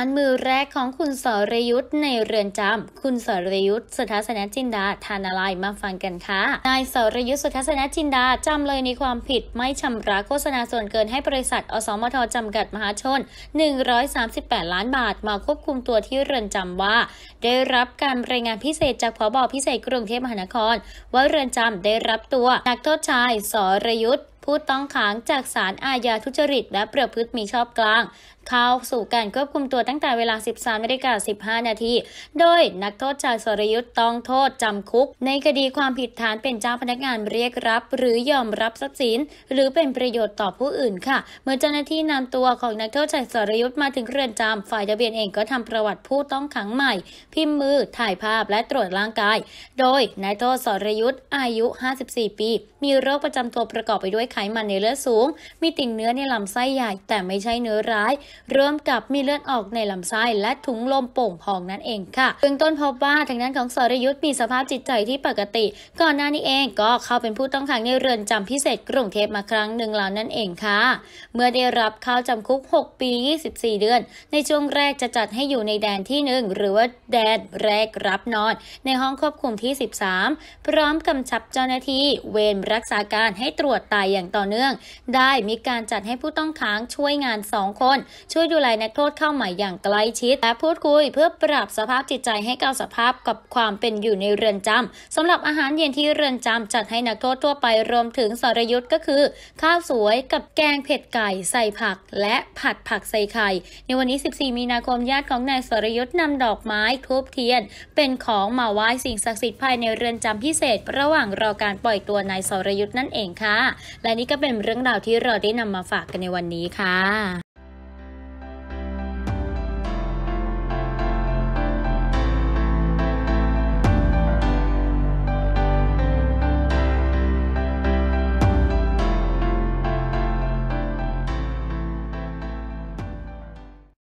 ารมือแรกของคุณสรยุทธ์ในเรือนจำคุณสรยุทธ์สุทัศนจินดาทานอะไรมาฟังกันค่ะ นายสรยุทธ์สุทัศนจินดาจำเลยในความผิดไม่ชำระโฆษณาส่วนเกินให้บริษัทอสมท จำกัดมหาชน 138 ล้านบาท มาควบคุมตัวที่เรือนจำว่า ได้รับการรายงานพิเศษจากผบพิเศษกรุงเทพมหานคร ว่าเรือนจำได้รับตัว นักโทษชายสรยุทธ์ผู้ต้องขังจากศาลอาญาทุจริต และประพฤติมิชอบกลาง เข้าสู่การควบคุมตัวตั้งแต่เวลา 13นาฬิกา15นาทีโดยนักโทษชายสรยุทธ์ต้องโทษจำคุก ในคดีความผิดฐานเป็นเจ้าพนักงานเรียกรับ หรือยอมรับทรัพย์สิน หรือเป็นประโยชน์ต่อผู้อื่นค่ะ เมื่อเจ้าหน้าที่นำตัวของนักโทษชายสรยุทธ์มาถึงเรือนจำฝ่ายทะเบียนเองก็ทำประวัติผู้ต้องขังใหม่ พิมพ์มือ ถ่ายภาพและตรวจร่างกาย โดยนายโทษสรยุทธ์อายุ 54 ปี มีโรคประจำตัวประกอบไปด้วยไขมันในเลือดสูง มีติ่งเนื้อในลำไส้ใหญ่ แต่ไม่ใช่เนื้อร้าย เริ่มกับมีเลือดออกในลำไส้ และถุงลมโป่งพองนั่นเองค่ะ เบื้องต้นพบว่าทางด้านของสรยุทธ์มีสภาพจิตใจที่ปกติ ก่อนหน้านี้เองก็เข้าเป็นผู้ต้องขังในเรือนจำพิเศษกรุงเทพมาครั้งหนึ่งแล้วนั่นเองค่ะ เมื่อได้รับเข้าจำคุก 6 ปี 24 เดือน ในช่วงแรกจะจัดให้อยู่ในแดนที่ 1 หรือว่าแดนแรกรับนอนในห้องควบคุมที่ 13 พร้อมกำชับเจ้าหน้าที่เวรรักษาการให้ตรวจตายอย่างต่อเนื่องได้มีการจัดให้ผู้ต้องขังช่วยงาน2คน ช่วยดูแลนักโทษเข้าใหม่อย่างใกล้ชิดและพูดคุยเพื่อปรับสภาพจิตใจให้เข้าสภาพกับความเป็นอยู่ในเรือนจำ สำหรับอาหารเย็นที่เรือนจำจัดให้นักโทษทั่วไปรวมถึงสรยุทธ์ก็คือข้าวสวยกับแกงเผ็ดไก่ใส่ผักและผัดผักใส่ไข่ ในวันนี้ 14 มีนาคมญาติของนายสรยุทธ์นำดอกไม้ทูบเทียนเป็นของมาไหว้สิ่งศักดิ์สิทธิ์ภายในเรือนจำพิเศษ ระหว่างรอการปล่อยตัวนายสรยุทธ์นั่นเองค่ะและและนี่ก็เป็นเรื่องราวที่เราได้นำมาฝากกันในวันนี้ค่ะ